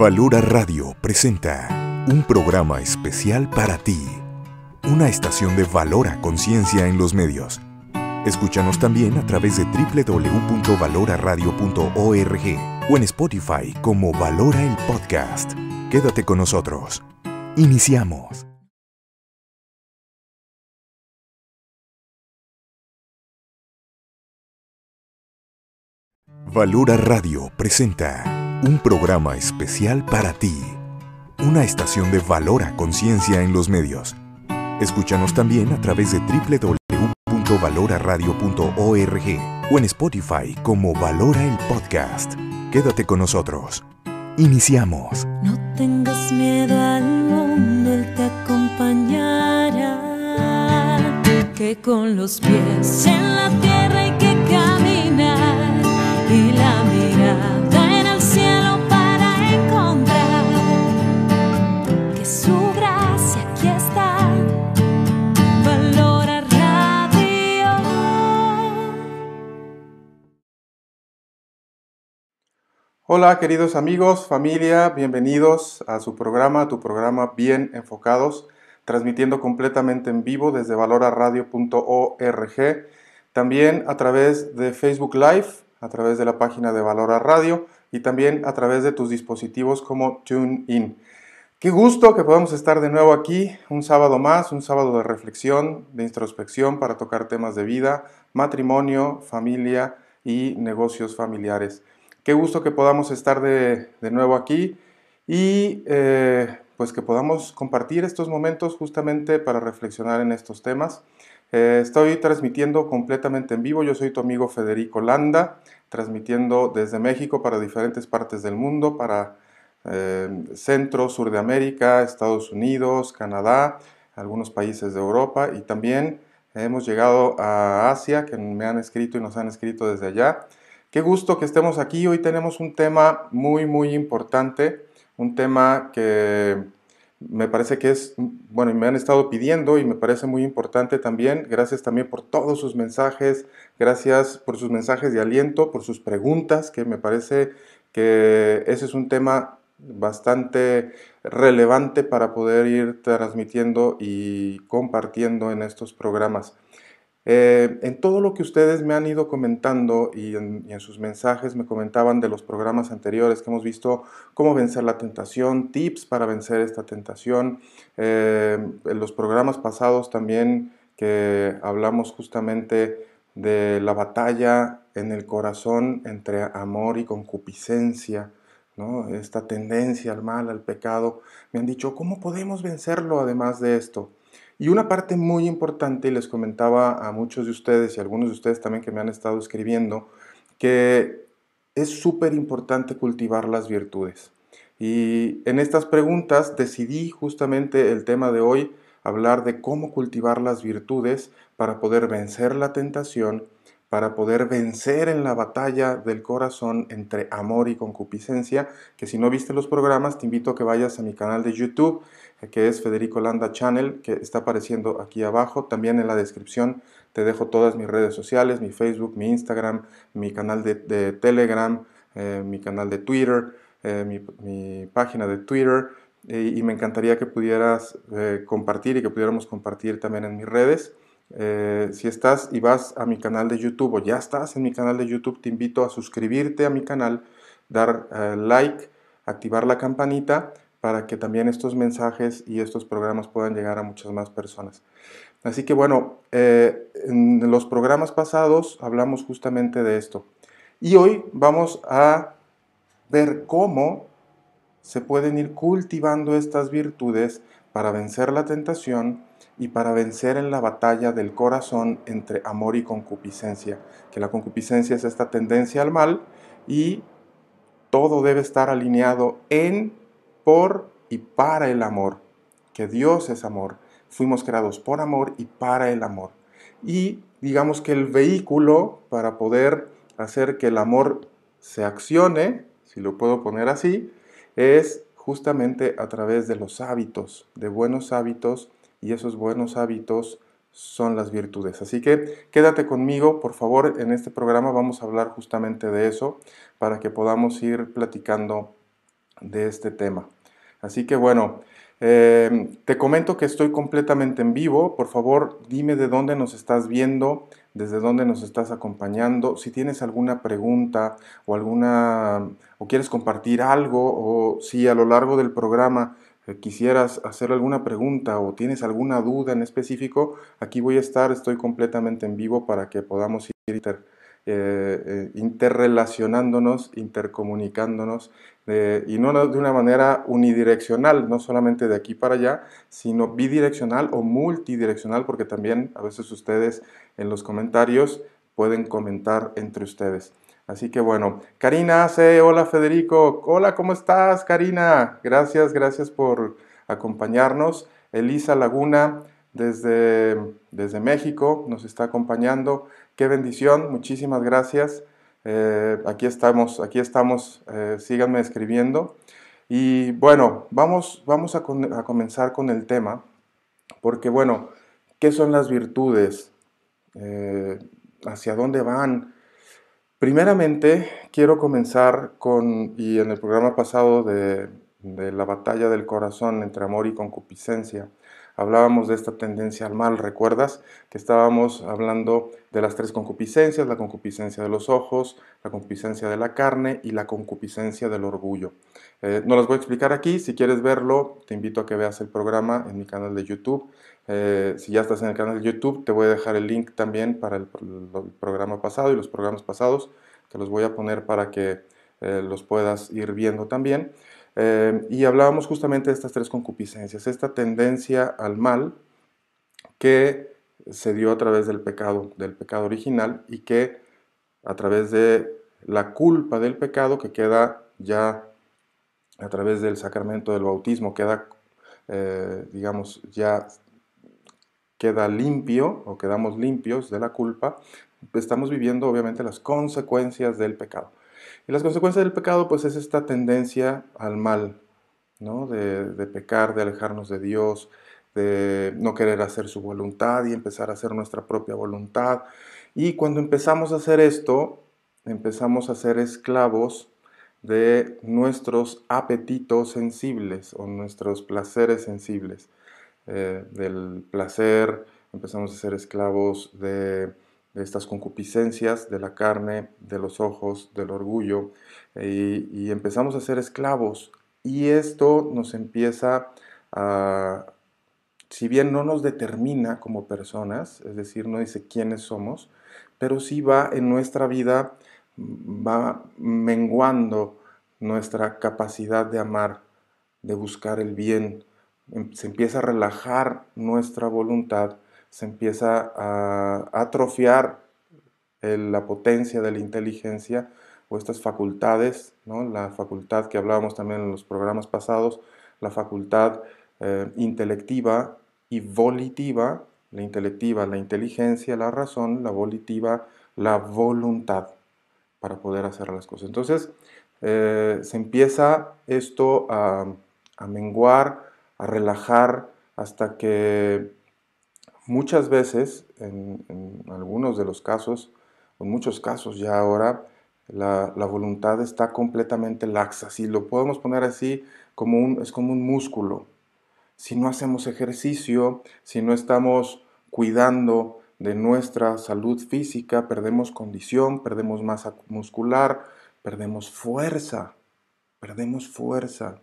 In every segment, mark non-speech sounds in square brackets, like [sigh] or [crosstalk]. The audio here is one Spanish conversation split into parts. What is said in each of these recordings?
Valora Radio presenta un programa especial para ti. Una estación de Valora Conciencia en los medios. Escúchanos también a través de www.valoraradio.org o en Spotify como Valora el Podcast. Quédate con nosotros. Iniciamos. Valora Radio presenta un programa especial para ti. Una estación de Valora Conciencia en los medios. Escúchanos también a través de www.valoraradio.org o en Spotify como Valora el Podcast. Quédate con nosotros. Iniciamos. No tengas miedo al mundo, te acompañará. Que con los pies en la tierra Hola queridos amigos, familia, bienvenidos a su programa, a tu programa Bien Enfocados, transmitiendo completamente en vivo desde valoraradio.org, también a través de Facebook Live, a través de la página de Valora Radio y también a través de tus dispositivos como TuneIn. Qué gusto que podamos estar de nuevo aquí, un sábado más, un sábado de reflexión, de introspección para tocar temas de vida, matrimonio, familia y negocios familiares. Qué gusto que podamos estar de, nuevo aquí y eh, pues que podamos compartir estos momentos justamente para reflexionar en estos temas. Eh, estoy transmitiendo completamente en vivo, yo soy tu amigo Federico Landa, transmitiendo desde México para diferentes partes del mundo, para eh, Centro, Sur de América, Estados Unidos, Canadá, algunos países de Europa y también hemos llegado a Asia, que me han escrito y nos han escrito desde allá. Qué gusto que estemos aquí. Hoy tenemos un tema muy, muy importante, un tema que me parece que es, bueno, me han estado pidiendo y me parece muy importante también. Gracias también por todos sus mensajes, gracias por sus mensajes de aliento, por sus preguntas, que me parece que ese es un tema bastante relevante para poder ir transmitiendo y compartiendo en estos programas. Eh, en todo lo que ustedes me han ido comentando y en, sus mensajes me comentaban de los programas anteriores que hemos visto, cómo vencer la tentación, tips para vencer esta tentación, eh, en los programas pasados también que hablamos justamente de la batalla en el corazón entre amor y concupiscencia, esta tendencia al mal, al pecado, me han dicho, ¿cómo podemos vencerlo además de esto? Y una parte muy importante, y les comentaba a muchos de ustedes y algunos de ustedes también que me han estado escribiendo, que es súper importante cultivar las virtudes. Y en estas preguntas decidí justamente el tema de hoy, hablar de cómo cultivar las virtudes para poder vencer la tentación para poder vencer en la batalla del corazón entre amor y concupiscencia, que si no viste los programas te invito a que vayas a mi canal de YouTube, eh, que es Federico Landa Channel, que está apareciendo aquí abajo, también en la descripción te dejo todas mis redes sociales, mi Facebook, mi Instagram, mi canal de, Telegram, eh, mi canal de Twitter, eh, mi, página de Twitter, y me encantaría que pudieras compartir y que pudiéramos compartir también en mis redes. Eh, si estás y vas a mi canal de YouTube o ya estás en mi canal de YouTube, te invito a suscribirte a mi canal, dar eh, like, activar la campanita para que también estos mensajes y estos programas puedan llegar a muchas más personas. Así que bueno, eh, en los programas pasados hablamos justamente de esto. Y hoy vamos a ver cómo se pueden ir cultivando estas virtudes para vencer la tentación y para vencer en la batalla del corazón entre amor y concupiscencia, que la concupiscencia es esta tendencia al mal y todo debe estar alineado en, por y para el amor, que Dios es amor, fuimos creados por amor y para el amor. Y digamos que el vehículo para poder hacer que el amor se accione, si lo puedo poner así, es justamente a través de los hábitos, de buenos hábitos, y esos buenos hábitos son las virtudes. Así que quédate conmigo, por favor, en este programa vamos a hablar justamente de eso para que podamos ir platicando de este tema. Así que bueno, eh, te comento que estoy completamente en vivo. Por favor, dime de dónde nos estás viendo, desde dónde nos estás acompañando. Si tienes alguna pregunta o alguna o quieres compartir algo o si a lo largo del programa eh, quisieras hacer alguna pregunta o tienes alguna duda en específico, aquí voy a estar, estoy completamente en vivo para que podamos ir eh, eh, interrelacionándonos, intercomunicándonos, y no de una manera unidireccional, no solamente de aquí para allá, sino bidireccional o multidireccional, porque también a veces ustedes en los comentarios pueden comentar entre ustedes. Así que bueno, Karina hola Federico, hola, ¿cómo estás Karina? Gracias, gracias por acompañarnos. Elisa Laguna desde, desde México nos está acompañando. Qué bendición, muchísimas gracias. Eh, aquí estamos, aquí estamos, eh, síganme escribiendo. Y bueno, vamos, vamos a, comenzar con el tema, porque bueno, ¿qué son las virtudes? Eh, ¿Hacia dónde van? Primeramente, quiero comenzar con, y en el programa pasado de, la batalla del corazón entre amor y concupiscencia, hablábamos de esta tendencia al mal, ¿recuerdas? Que estábamos hablando de las tres concupiscencias, la concupiscencia de los ojos, la concupiscencia de la carne y la concupiscencia del orgullo. Eh, no las voy a explicar aquí, si quieres verlo, te invito a que veas el programa en mi canal de YouTube. Eh, si ya estás en el canal de YouTube, te voy a dejar el link también para el, programa pasado y los programas pasados, que los voy a poner para que eh, los puedas ir viendo también. Eh, y hablábamos justamente de estas tres concupiscencias, esta tendencia al mal que se dio a través del pecado, del pecado original y que a través de la culpa del pecado que queda ya a través del sacramento del bautismo, queda, digamos, ya queda limpio o quedamos limpios de la culpa, estamos viviendo obviamente las consecuencias del pecado. Y las consecuencias del pecado pues es esta tendencia al mal, ¿no? de, de pecar, de alejarnos de Dios, de no querer hacer su voluntad y empezar a hacer nuestra propia voluntad. Y cuando empezamos a hacer esto, empezamos a ser esclavos de nuestros apetitos sensibles o nuestros placeres sensibles. Eh, del placer, empezamos a ser esclavos de, estas concupiscencias, de la carne, de los ojos, del orgullo, eh, y, y empezamos a ser esclavos. Y esto nos empieza a, si bien no nos determina como personas, es decir, no dice quiénes somos, pero sí va en nuestra vida, mm, va menguando nuestra capacidad de amar, de buscar el bien, Em, se empieza a relajar nuestra voluntad, se empieza a atrofiar la potencia de la inteligencia o estas facultades, ¿no? la facultad que hablábamos también en los programas pasados, la facultad eh, intelectiva y volitiva, la intelectiva, la inteligencia, la razón, la volitiva, la voluntad para poder hacer las cosas. Entonces eh, se empieza esto a menguar, a relajar hasta que muchas veces, en, algunos de los casos, en muchos casos ya ahora, la, voluntad está completamente laxa. Si lo podemos poner así, como un, es como un músculo. Si no hacemos ejercicio, si no estamos cuidando de nuestra salud física, perdemos condición, perdemos masa muscular, perdemos fuerza, perdemos fuerza.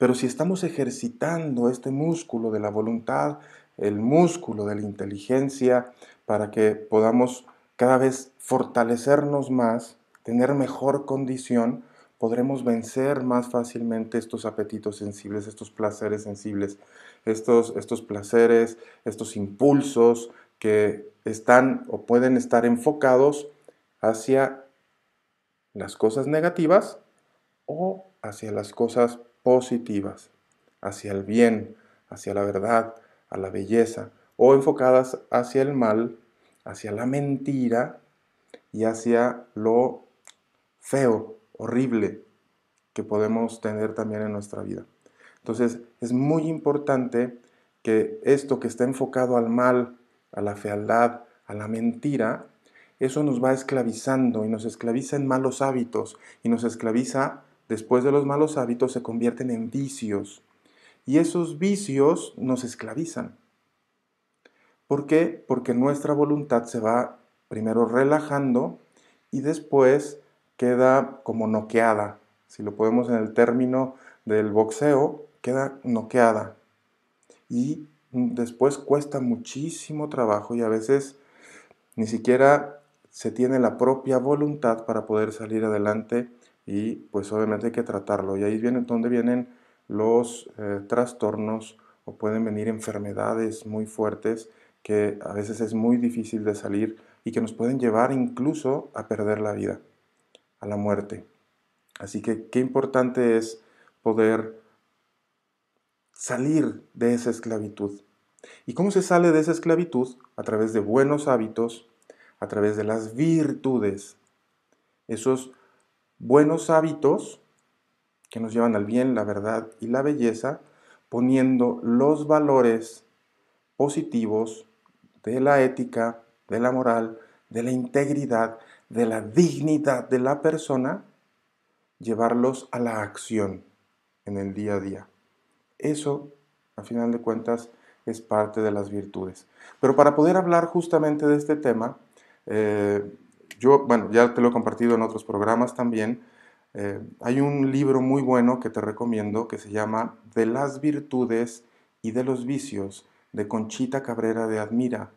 Pero si estamos ejercitando este músculo de la voluntad, el músculo de la inteligencia, para que podamos cada vez fortalecernos más, tener mejor condición, podremos vencer más fácilmente estos apetitos sensibles, estos placeres sensibles, estos, estos placeres, estos impulsos que están o pueden estar enfocados hacia las cosas negativas o hacia las cosas positivas, hacia el bien, hacia la verdad, a la belleza, o enfocadas hacia el mal, hacia la mentira y hacia lo feo, horrible que podemos tener también en nuestra vida. Entonces es muy importante que esto que está enfocado al mal, a la fealdad, a la mentira, eso nos va esclavizando y nos esclaviza en malos hábitos y nos esclaviza después de los malos hábitos, se convierten en vicios. Y esos vicios nos esclavizan. ¿Por qué? Porque nuestra voluntad se va primero relajando y después queda como noqueada. Si lo podemos en el término del boxeo, queda noqueada. Y después cuesta muchísimo trabajo y a veces ni siquiera se tiene la propia voluntad para poder salir adelante y pues obviamente hay que tratarlo. Y ahí viene donde vienen los eh, trastornos o pueden venir enfermedades muy fuertes que a veces es muy difícil de salir y que nos pueden llevar incluso a perder la vida, a la muerte. Así que qué importante es poder salir de esa esclavitud. ¿Y cómo se sale de esa esclavitud? A través de buenos hábitos, a través de las virtudes, esos buenos hábitos que nos llevan al bien, la verdad y la belleza, poniendo los valores positivos de la ética, de la moral, de la integridad, de la dignidad de la persona, llevarlos a la acción en el día a día. Eso, a final de cuentas, es parte de las virtudes. Pero para poder hablar justamente de este tema, eh, yo, bueno, ya te lo he compartido en otros programas también. Eh, hay un libro muy bueno que te recomiendo que se llama De las virtudes y de los vicios de Conchita Cabrera de Admira.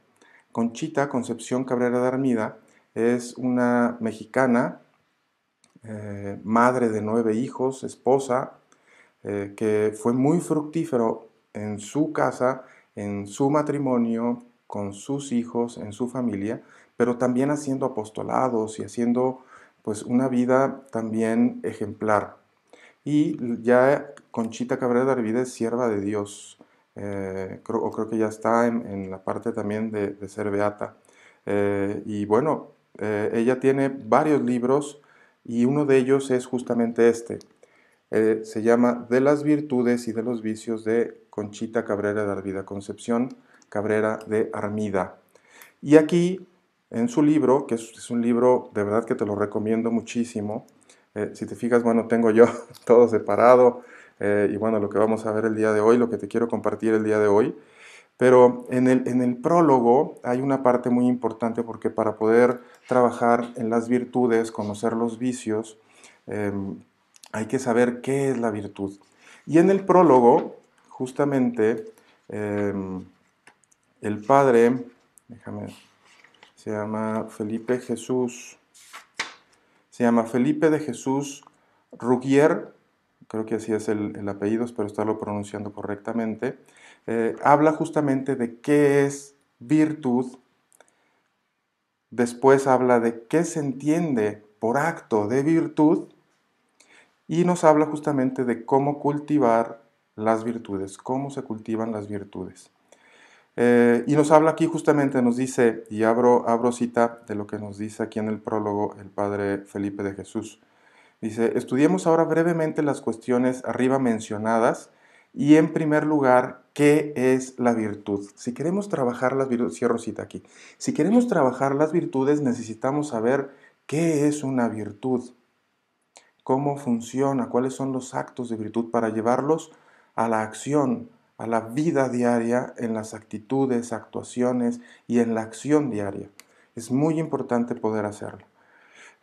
Conchita Concepción Cabrera de Armida es una mexicana, eh, madre de nueve hijos, esposa, eh, que fue muy fructífero en su casa, en su matrimonio, con sus hijos, en su familia, pero también haciendo apostolados y haciendo pues una vida también ejemplar. Y ya Conchita Cabrera de Arvide es sierva de Dios, eh, creo, o creo que ya está en, la parte también de, ser beata. Eh, y bueno, eh, ella tiene varios libros y uno de ellos es justamente este. se llama De las virtudes y de los vicios de Conchita Cabrera de Arvida Concepción, Cabrera de Armida. Y aquí en su libro, que es un libro de verdad que te lo recomiendo muchísimo, eh, si te fijas, bueno, tengo yo [laughs] todo separado eh, y bueno, lo que vamos a ver el día de hoy, lo que te quiero compartir el día de hoy, pero en el, prólogo hay una parte muy importante porque para poder trabajar en las virtudes, conocer los vicios, em, hay que saber qué es la virtud. Y en el prólogo, justamente, em, el padre, déjame se llama Felipe Jesús. Se llama Felipe de Jesús Rugier. Creo que así es el, apellido, espero estarlo pronunciando correctamente. Eh, habla justamente de qué es virtud. Después habla de qué se entiende por acto de virtud. Y nos habla justamente de cómo cultivar las virtudes, cómo se cultivan las virtudes. Eh, y nos habla aquí justamente, nos dice, y abro, abro cita de lo que nos dice aquí en el prólogo el padre Felipe de Jesús. Dice, estudiemos ahora brevemente las cuestiones arriba mencionadas y en primer lugar, ¿qué es la virtud? Si queremos trabajar las virtudes, cita aquí, si queremos trabajar las virtudes necesitamos saber qué es una virtud, cómo funciona, cuáles son los actos de virtud para llevarlos a la acción, a la vida diaria, en las actitudes, actuaciones y en la acción diaria. Es muy importante poder hacerlo.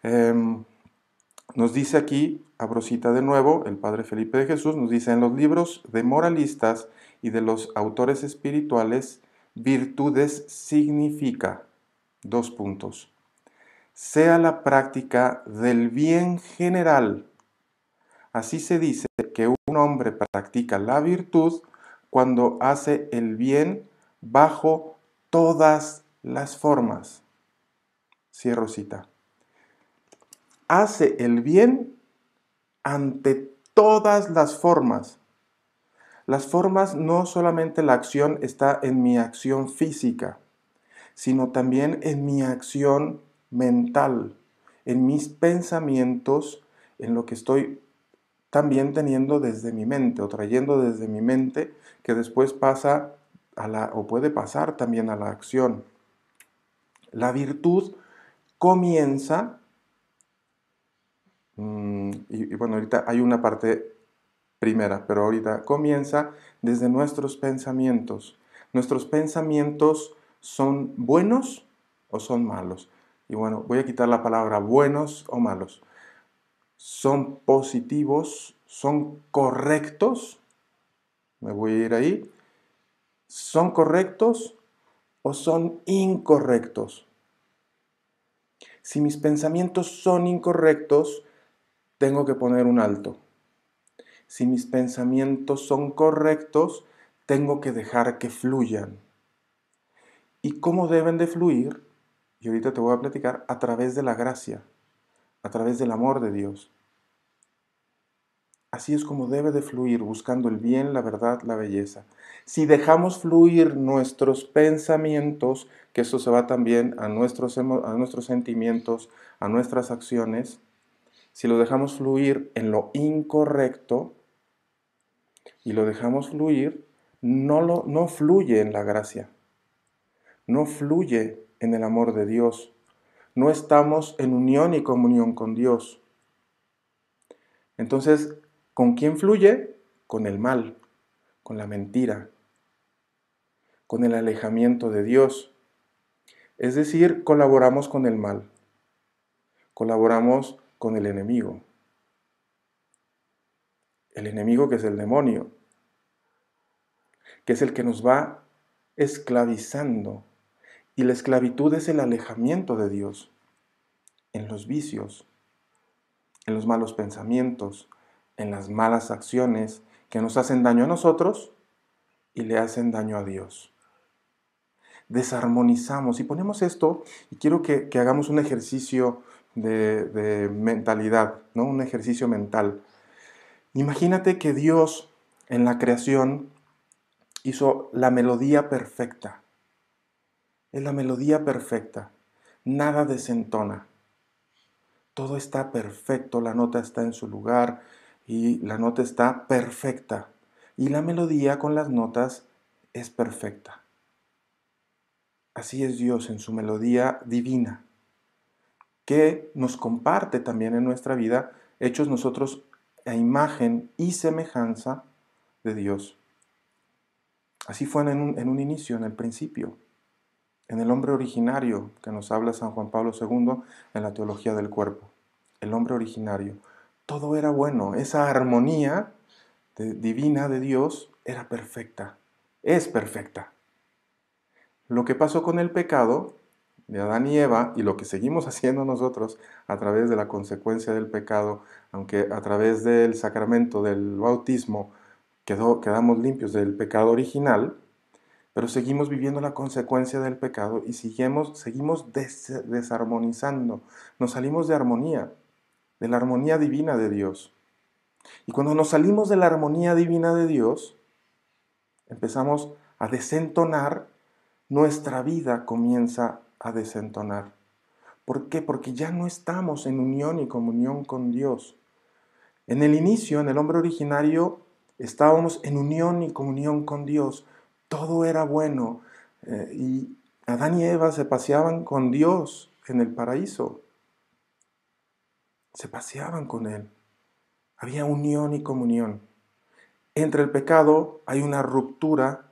Em, nos dice aquí, abrosita de nuevo, el padre Felipe de Jesús, nos dice, en los libros de moralistas y de los autores espirituales, virtudes significa, dos puntos, sea la práctica del bien general. Así se dice que un hombre practica la virtud cuando hace el bien bajo todas las formas. Cierro cita. Hace el bien ante todas las formas. Las formas no solamente la acción está en mi acción física, sino también en mi acción mental, en mis pensamientos, en lo que estoy también teniendo desde mi mente o trayendo desde mi mente después pasa a la, o puede pasar también a la acción. La virtud comienza, mm, y, y bueno, ahorita hay una parte primera, pero ahorita comienza desde nuestros pensamientos. Nuestros pensamientos son buenos o son malos. Y bueno, voy a quitar la palabra buenos o malos. Son positivos, son correctos me voy a ir ahí, son correctos o son incorrectos. Si mis pensamientos son incorrectos, tengo que poner un alto. Si mis pensamientos son correctos, tengo que dejar que fluyan. ¿Y cómo deben de fluir? Y ahorita te voy a platicar a través de la gracia, a través del amor de Dios. Así es como debe de fluir, buscando el bien, la verdad, la belleza. Si dejamos fluir nuestros pensamientos, que eso se va también a nuestros, a nuestros sentimientos, a nuestras acciones, si lo dejamos fluir en lo incorrecto y lo dejamos fluir, no, lo, no fluye en la gracia, no fluye en el amor de Dios, no estamos en unión y comunión con Dios. Entonces, ¿Con quién fluye? Con el mal, con la mentira, con el alejamiento de Dios. Es decir, colaboramos con el mal, colaboramos con el enemigo. El enemigo que es el demonio, que es el que nos va esclavizando. Y la esclavitud es el alejamiento de Dios en los vicios, en los malos pensamientos, en las malas acciones que nos hacen daño a nosotros y le hacen daño a Dios. Desarmonizamos y ponemos esto, y quiero que, hagamos un ejercicio de, de, mentalidad, ¿no? un ejercicio mental. Imagínate que Dios en la creación hizo la melodía perfecta. Es la melodía perfecta. Nada desentona. Todo está perfecto, la nota está en su lugar, y la nota está perfecta. Y la melodía con las notas es perfecta. Así es Dios en su melodía divina, que nos comparte también en nuestra vida, hechos nosotros a imagen y semejanza de Dios. Así fue en un, inicio, en el principio, en el hombre originario que nos habla San Juan Pablo II en la teología del cuerpo, el hombre originario todo era bueno, esa armonía divina de Dios era perfecta, es perfecta. Lo que pasó con el pecado de Adán y Eva y lo que seguimos [laughs] haciendo nosotros a través de la consecuencia del pecado, aunque a través del sacramento del bautismo quedamos limpios del pecado original, pero seguimos viviendo la consecuencia del pecado y seguimos, seguimos desarmonizando, nos salimos de armonía de la armonía divina de Dios. Y cuando nos salimos de la armonía divina de Dios, empezamos a desentonar, nuestra vida comienza a desentonar. ¿Por qué? Porque ya no estamos en unión y comunión con Dios. En el inicio, en el hombre originario, estábamos en unión y comunión con Dios. Todo era bueno. Eh, y Adán y Eva se paseaban con Dios en el paraíso se paseaban con Él. Había unión y comunión. Entre el pecado hay una ruptura,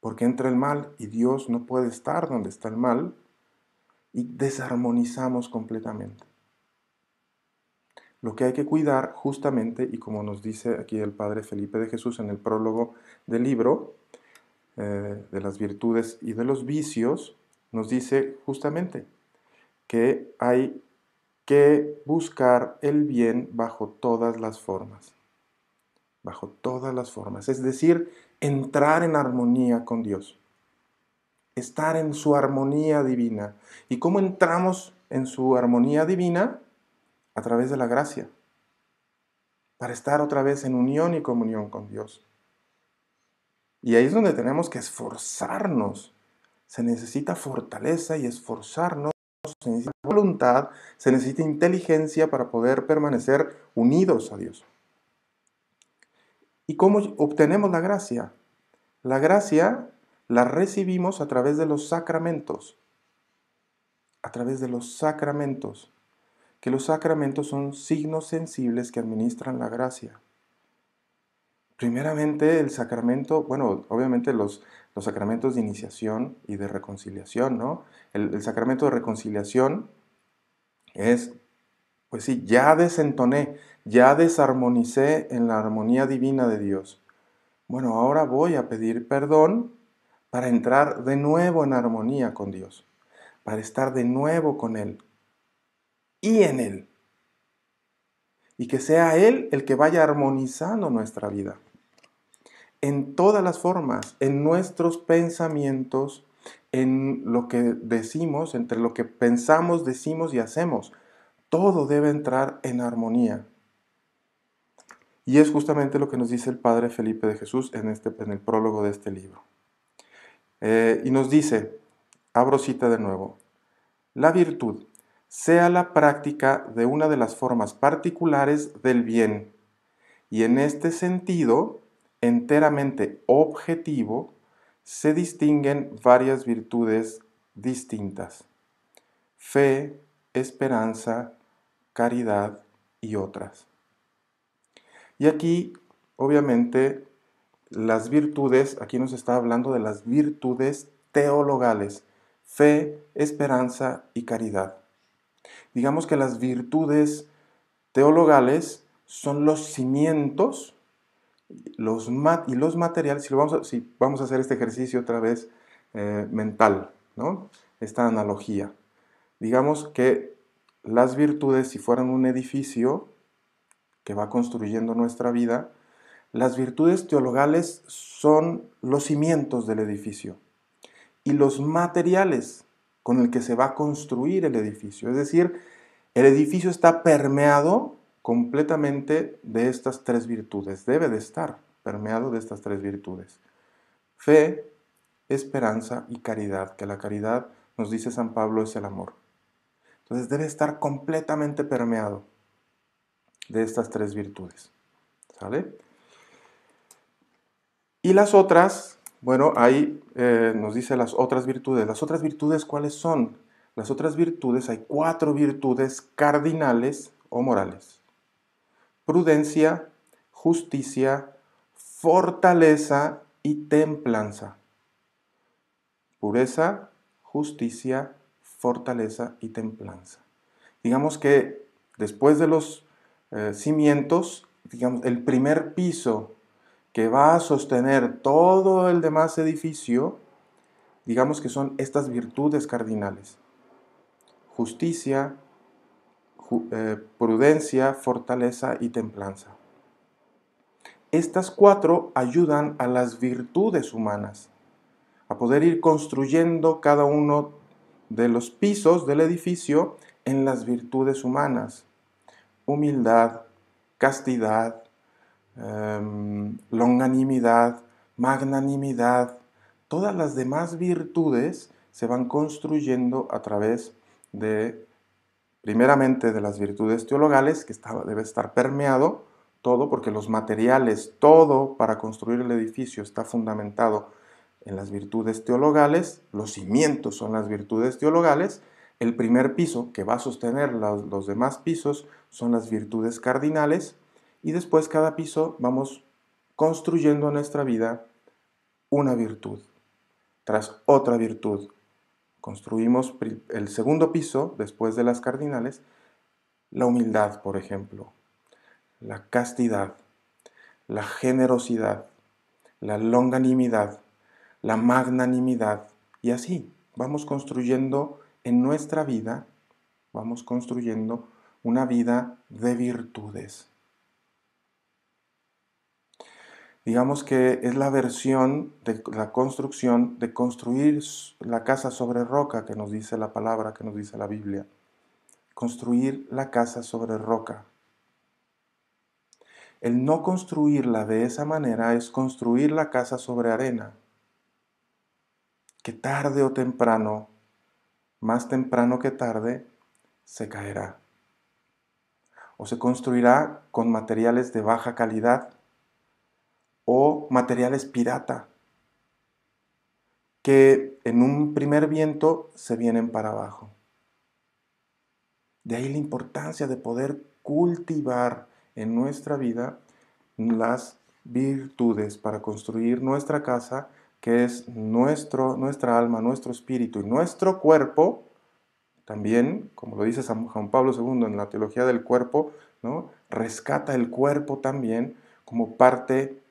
porque entre el mal y Dios no puede estar donde está el mal, y desarmonizamos completamente. Lo que hay que cuidar justamente, y como nos dice aquí el Padre Felipe de Jesús en el prólogo del libro, eh, de las virtudes y de los vicios, nos dice justamente que hay que buscar el bien bajo todas las formas. Bajo todas las formas. Es decir, entrar en armonía con Dios. Estar en su armonía divina. ¿Y cómo entramos en su armonía divina? A través de la gracia. Para estar otra vez en unión y comunión con Dios. Y ahí es donde tenemos que esforzarnos. Se necesita fortaleza y esforzarnos se necesita voluntad, se necesita inteligencia para poder permanecer unidos a Dios. ¿Y cómo obtenemos la gracia? La gracia la recibimos a través de los sacramentos. A través de los sacramentos. Que los sacramentos son signos sensibles que administran la gracia. Primeramente el sacramento, bueno, obviamente los los sacramentos de iniciación y de reconciliación, ¿no? El, sacramento de reconciliación es, pues sí, ya desentoné, ya desarmonicé en la armonía divina de Dios. Bueno, ahora voy a pedir perdón para entrar de nuevo en armonía con Dios, para estar de nuevo con Él y en Él. Y que sea Él el que vaya armonizando nuestra vida en todas las formas, en nuestros pensamientos, en lo que decimos, entre lo que pensamos, decimos y hacemos. Todo debe entrar en armonía. Y es justamente lo que nos dice el Padre Felipe de Jesús en, este, el prólogo de este libro. Eh, y nos dice, abro cita de nuevo, la virtud sea la práctica de una de las formas particulares del bien. Y en este sentido, enteramente objetivo, se distinguen varias virtudes distintas. Fe, esperanza, caridad y otras. Y aquí, obviamente, las virtudes, aquí nos está hablando de las virtudes teologales, fe, esperanza y caridad. Digamos que las virtudes teologales son los cimientos los mat y los materiales, si, vamos, a, si vamos a hacer este ejercicio otra vez eh, mental, ¿no? esta analogía. Digamos que las virtudes, si fueran un edificio que va construyendo nuestra vida, las virtudes teologales son los cimientos del edificio y los materiales con el que se va a construir el edificio. Es decir, el edificio está permeado completamente de estas tres virtudes, debe de estar permeado de estas tres virtudes. Fe, esperanza y caridad, que la caridad, nos dice San Pablo, es el amor. Entonces debe estar completamente permeado de estas tres virtudes. ¿Sale? Y las otras, bueno, ahí eh, nos dice las otras virtudes. ¿Las otras virtudes cuáles son? Las otras virtudes, hay cuatro virtudes cardinales o morales prudencia, justicia, fortaleza y templanza. Pureza, justicia, fortaleza y templanza. Digamos que después de los eh, cimientos, digamos, el primer piso que va a sostener todo el demás edificio, digamos que son estas virtudes cardinales. Justicia, eh, prudencia, fortaleza y templanza. Estas cuatro ayudan a las virtudes humanas, a poder ir construyendo cada uno de los pisos del edificio en las virtudes humanas. Humildad, castidad, em, longanimidad, magnanimidad, todas las demás virtudes se van construyendo a través de primeramente de las virtudes teologales, que debe estar permeado todo, porque los materiales, todo para construir el edificio está fundamentado en las virtudes teologales, los cimientos son las virtudes teologales, el primer piso que va a sostener los, los demás pisos son las virtudes cardinales y después cada piso vamos construyendo en nuestra vida una virtud tras otra virtud, Construimos el segundo piso, después de las cardinales, la humildad, por ejemplo, la castidad, la generosidad, la longanimidad, la magnanimidad, y así vamos construyendo en nuestra vida, vamos construyendo una vida de virtudes. digamos que es la versión de la construcción, de construir la casa sobre roca que nos dice la palabra, que nos dice la Biblia. Construir la casa sobre roca. El no construirla de esa manera es construir la casa sobre arena, que tarde o temprano, más temprano que tarde, se caerá. O se construirá con materiales de baja calidad o materiales pirata que en un primer viento se vienen para abajo. De ahí la importancia de poder cultivar en nuestra vida las virtudes para construir nuestra casa, que es nuestro, nuestra alma, nuestro espíritu y nuestro cuerpo. También, como lo dice San Juan Pablo II en la teología del cuerpo, ¿no? rescata el cuerpo también como parte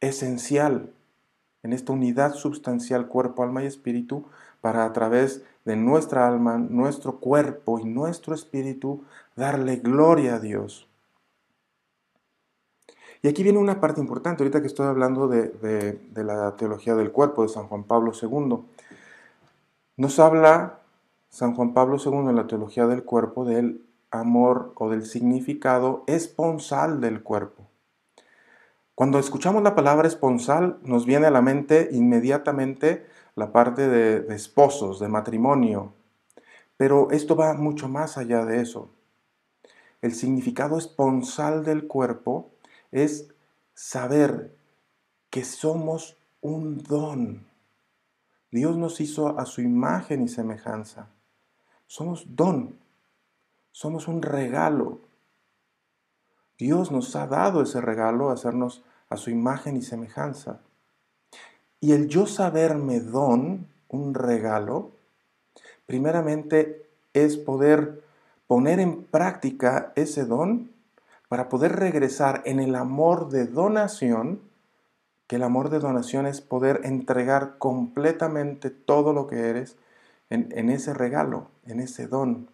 esencial en esta unidad sustancial cuerpo, alma y espíritu, para a través de nuestra alma, nuestro cuerpo y nuestro espíritu darle gloria a Dios. Y aquí viene una parte importante, ahorita que estoy hablando de, de la teología del cuerpo de San Juan Pablo II. Nos habla San Juan Pablo II en la teología del cuerpo del amor o del significado esponsal del cuerpo. Cuando escuchamos la palabra esponsal, nos viene a la mente inmediatamente la parte de, de esposos, de matrimonio, pero esto va mucho más allá de eso. El significado esponsal del cuerpo es saber que somos un don. Dios nos hizo a su imagen y semejanza. Somos don. Somos un regalo. Dios nos ha dado ese regalo, hacernos a su imagen y semejanza. Y el yo saberme don, un regalo, primeramente es poder poner en práctica ese don para poder regresar en el amor de donación, que el amor de donación es poder entregar completamente todo lo que eres en, ese regalo, en ese don.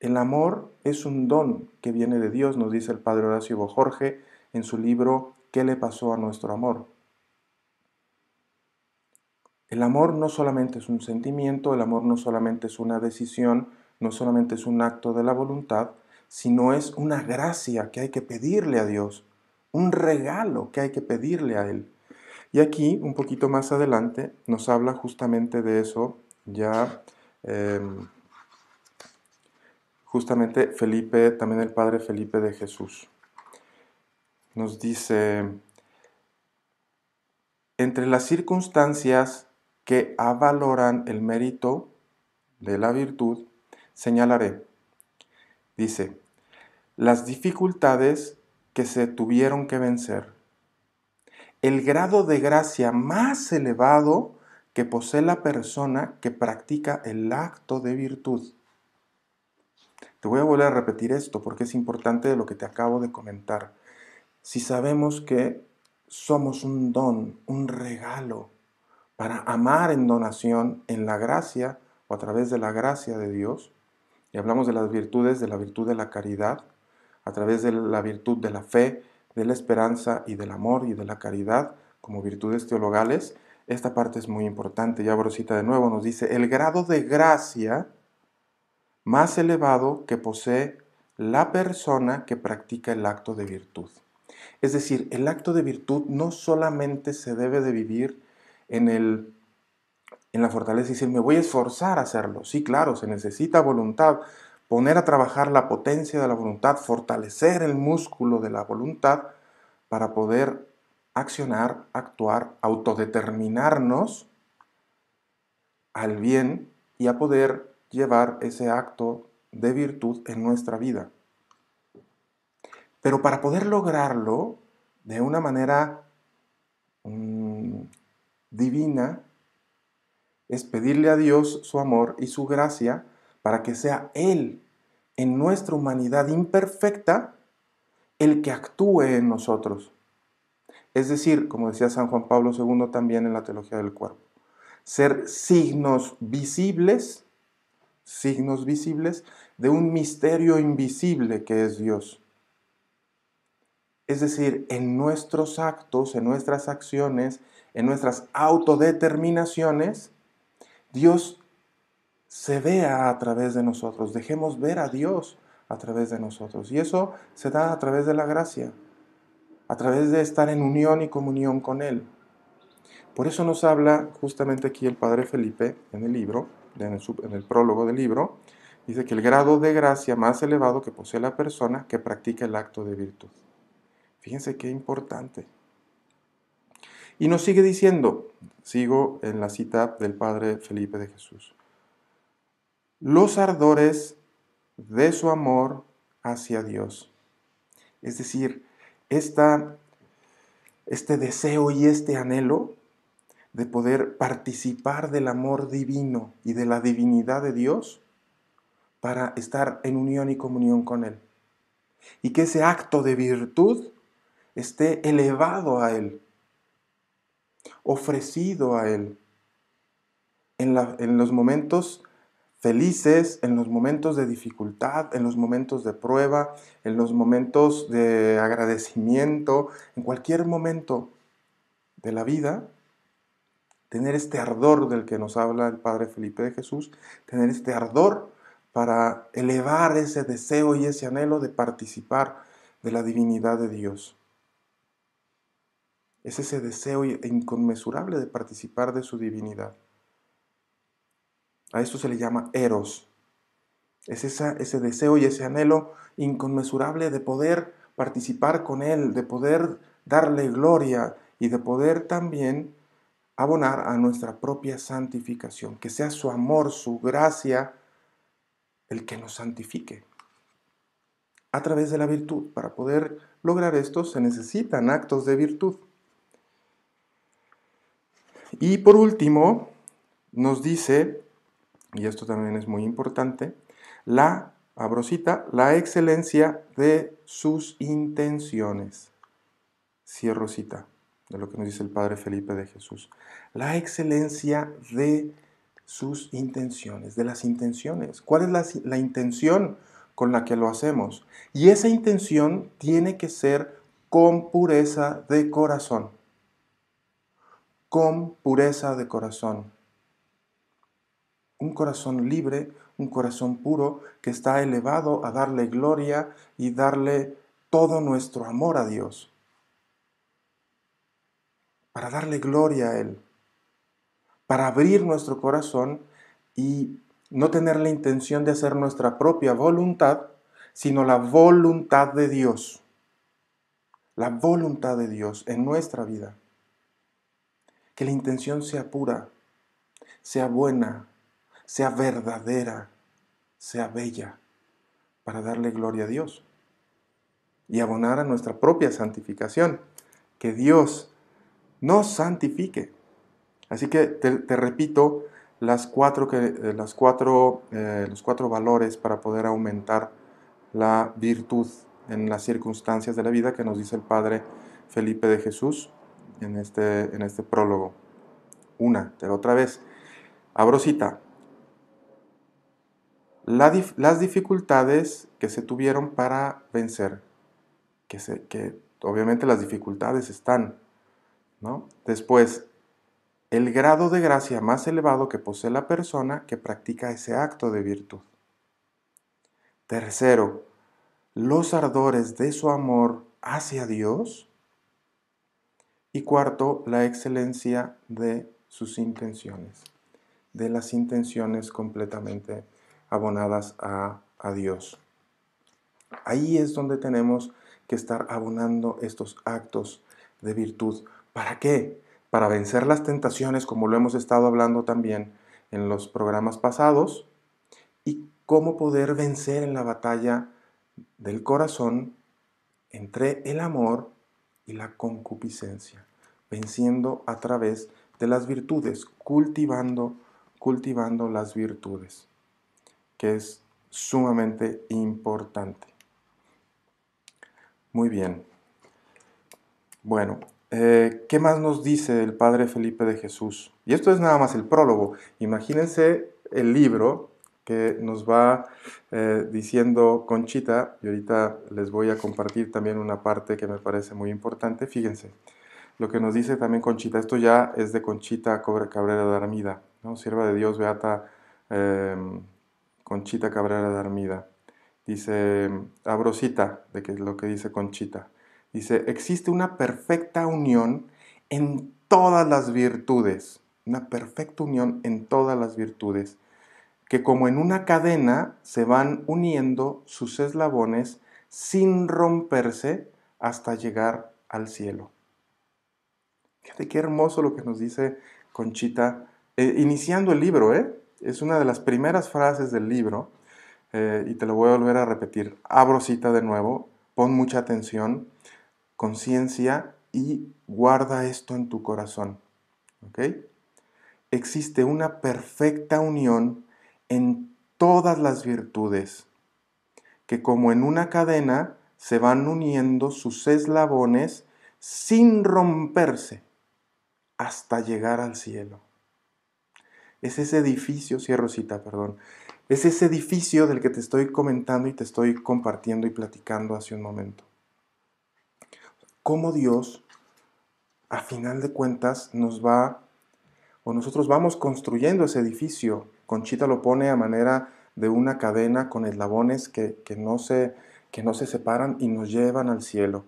El amor es un don que viene de Dios, nos dice el Padre Horacio Jorge, en su libro ¿Qué le pasó a nuestro amor? El amor no solamente es un sentimiento, el amor no solamente es una decisión, no solamente es un acto de la voluntad, sino es una gracia que hay que pedirle a Dios, un regalo que hay que pedirle a Él. Y aquí, un poquito más adelante, nos habla justamente de eso, ya em, justamente Felipe, también el Padre Felipe de Jesús nos dice, entre las circunstancias que avaloran el mérito de la virtud, señalaré, dice, las dificultades que se tuvieron que vencer, el grado de gracia más elevado que posee la persona que practica el acto de virtud. Te voy a volver a repetir esto porque es importante de lo que te acabo de comentar si sabemos que somos un don, un regalo, para amar en donación, en la gracia o a través de la gracia de Dios, y hablamos de las virtudes, de la virtud de la caridad, a través de la virtud de la fe, de la esperanza y del amor y de la caridad como virtudes teologales, esta parte es muy importante. Ya Brosita de nuevo nos dice, el grado de gracia más elevado que posee la persona que practica el acto de virtud. Es decir, el acto de virtud no solamente se debe de vivir en, en la fortaleza y decir, me voy a esforzar a hacerlo. Sí, claro, se necesita voluntad, poner a trabajar la potencia de la voluntad, fortalecer el músculo de la voluntad para poder accionar, actuar, autodeterminarnos al bien y a poder llevar ese acto de virtud en nuestra vida. Pero para poder lograrlo de una manera mm, divina, es pedirle a Dios su amor y su gracia para que sea Él, en nuestra humanidad imperfecta, el que actúe en nosotros. Es decir, como decía San Juan Pablo II también en la Teología del Cuerpo, ser signos visibles, signos visibles de un misterio invisible que es Dios. Es decir, en nuestros actos, en nuestras acciones, en nuestras autodeterminaciones, Dios se vea a través de nosotros. Dejemos ver a Dios a través de nosotros. Y eso se da a través de la gracia, a través de estar en unión y comunión con Él. Por eso nos habla justamente aquí el Padre Felipe en el libro, en el, prólogo del libro, dice que el grado de gracia más elevado que posee la persona que practica el acto de virtud. Fíjense qué importante. Y nos sigue diciendo, sigo en la cita del Padre Felipe de Jesús, los ardores de su amor hacia Dios. Es decir, este deseo y este anhelo de poder participar del amor divino y de la divinidad de Dios para estar en unión y comunión con Él. Y que ese acto de virtud esté elevado a Él, ofrecido a Él. En, los momentos felices, en los momentos de dificultad, en los momentos de prueba, en los momentos de agradecimiento, en cualquier momento de la vida, tener este ardor del que nos habla el Padre Felipe de Jesús, tener este ardor para elevar ese deseo y ese anhelo de participar de la divinidad de Dios es ese deseo inconmensurable de participar de su divinidad. A esto se le llama eros. Es ese deseo y ese anhelo inconmensurable de poder participar con Él, de poder darle gloria y de poder también abonar a nuestra propia santificación. Que sea su amor, su gracia, el que nos santifique. A través de la virtud, para poder lograr esto se necesitan actos de virtud. Y por último, nos dice, y esto también es muy importante, la abrosita, la excelencia de sus intenciones. Cierro de lo que nos dice el Padre Felipe de Jesús. La excelencia de sus intenciones, de las intenciones. ¿Cuál es la, la intención con la que lo hacemos? Y esa intención tiene que ser con pureza de corazón con pureza de corazón. Un corazón libre, un corazón puro que está elevado a darle gloria y darle todo nuestro amor a Dios. Para darle gloria a Él. Para abrir nuestro corazón y no tener la intención de hacer nuestra propia voluntad, sino la voluntad de Dios. La voluntad de Dios en nuestra vida que la intención sea pura, sea buena, sea verdadera, sea bella, para darle gloria a Dios y abonar a nuestra propia santificación, que Dios nos santifique. Así que te, repito las cuatro que, eh, las cuatro, eh, los cuatro valores para poder aumentar la virtud en las circunstancias de la vida que nos dice el Padre Felipe de Jesús en este, en este prólogo. Una, de otra vez. Abrosita. las dificultades que se tuvieron para vencer, que, que obviamente las dificultades están, ¿no? Después, el grado de gracia más elevado que posee la persona que practica ese acto de virtud. Tercero, los ardores de su amor hacia Dios y cuarto, la excelencia de sus intenciones, de las intenciones completamente abonadas a, a Dios. Ahí es donde tenemos que estar abonando estos actos de virtud. ¿Para qué? Para vencer las tentaciones, como lo hemos estado hablando también en los programas pasados, y cómo poder vencer en la batalla del corazón entre el amor y la concupiscencia, venciendo a través de las virtudes, cultivando, cultivando las virtudes, que es sumamente importante. Muy bien. Bueno, eh, ¿qué más nos dice el Padre Felipe de Jesús? Y esto es nada más el prólogo. Imagínense el libro que nos va eh, diciendo Conchita, y ahorita les voy a compartir también una parte que me parece muy importante. Fíjense, lo que nos dice también Conchita, esto ya es de Conchita Cabrera de Armida, ¿no? sierva de Dios, beata em, Conchita Cabrera de Armida. Dice, abrosita, de que es lo que dice Conchita. Dice, existe una perfecta unión en todas las virtudes, una perfecta unión en todas las virtudes que como en una cadena se van uniendo sus eslabones sin romperse hasta llegar al cielo. Fíjate qué hermoso lo que nos dice Conchita, eh, iniciando el libro, ¿eh? es una de las primeras frases del libro, eh, y te lo voy a volver a repetir. Abro cita de nuevo, pon mucha atención, conciencia y guarda esto en tu corazón. Existe una perfecta unión en todas las virtudes, que como en una cadena se van uniendo sus eslabones sin romperse hasta llegar al cielo. Es ese edificio, cierro cita, perdón, es ese edificio del que te estoy comentando y te estoy compartiendo y platicando hace un momento. Cómo Dios, a final de cuentas, nos va, o nosotros vamos construyendo ese edificio Conchita lo pone a manera de una cadena con eslabones que, no se, que no se separan y nos llevan al cielo.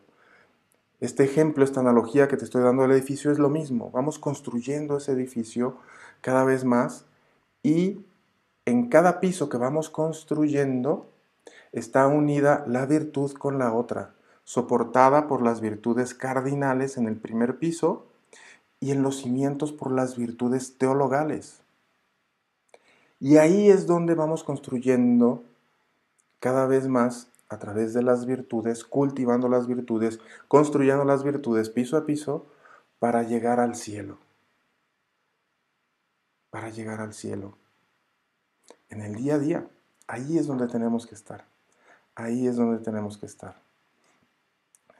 Este ejemplo, esta analogía que te estoy dando del edificio es lo mismo. Vamos construyendo ese edificio cada vez más y en cada piso que vamos construyendo está unida la virtud con la otra, soportada por las virtudes cardinales en el primer piso y en los cimientos por las virtudes teologales. Y ahí es donde vamos construyendo cada vez más a través de las virtudes, cultivando las virtudes, construyendo las virtudes piso a piso para llegar al cielo. Para llegar al cielo. En el día a día, ahí es donde tenemos que estar. Ahí es donde tenemos que estar.